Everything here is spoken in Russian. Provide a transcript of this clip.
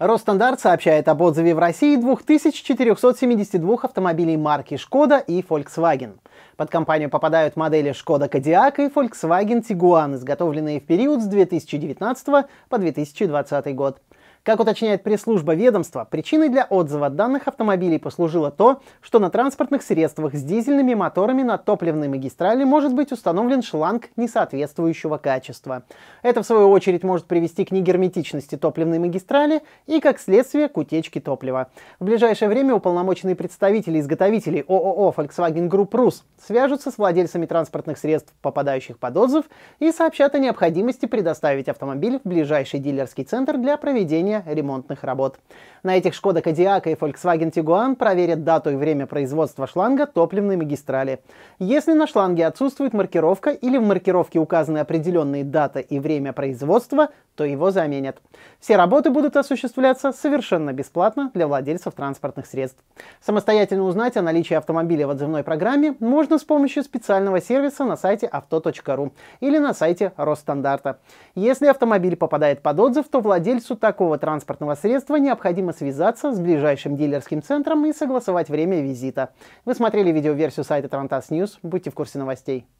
Росстандарт сообщает об отзыве в России 2472 автомобилей марки Шкода и Volkswagen. Под компанию попадают модели Шкода Кодиак и Volkswagen Tiguan, изготовленные в период с 2019 по 2020 год. Как уточняет пресс-служба ведомства, причиной для отзыва данных автомобилей послужило то, что на транспортных средствах с дизельными моторами на топливной магистрали может быть установлен шланг несоответствующего качества. Это, в свою очередь, может привести к негерметичности топливной магистрали и, как следствие, к утечке топлива. В ближайшее время уполномоченные представители изготовителей ООО Volkswagen Group Rus свяжутся с владельцами транспортных средств, попадающих под отзыв, и сообщат о необходимости предоставить автомобиль в ближайший дилерский центр для проведения окончания ремонтных работ. На этих Шкода Кодиака и Volkswagen Tiguan проверят дату и время производства шланга топливной магистрали. Если на шланге отсутствует маркировка или в маркировке указаны определенные дата и время производства, то его заменят. Все работы будут осуществляться совершенно бесплатно для владельцев транспортных средств. Самостоятельно узнать о наличии автомобиля в отзывной программе можно с помощью специального сервиса на сайте авто.ру или на сайте Росстандарта. Если автомобиль попадает под отзыв, то владельцу такого транспортного средства, необходимо связаться с ближайшим дилерским центром и согласовать время визита. Вы смотрели видеоверсию сайта Тарантас News. Будьте в курсе новостей.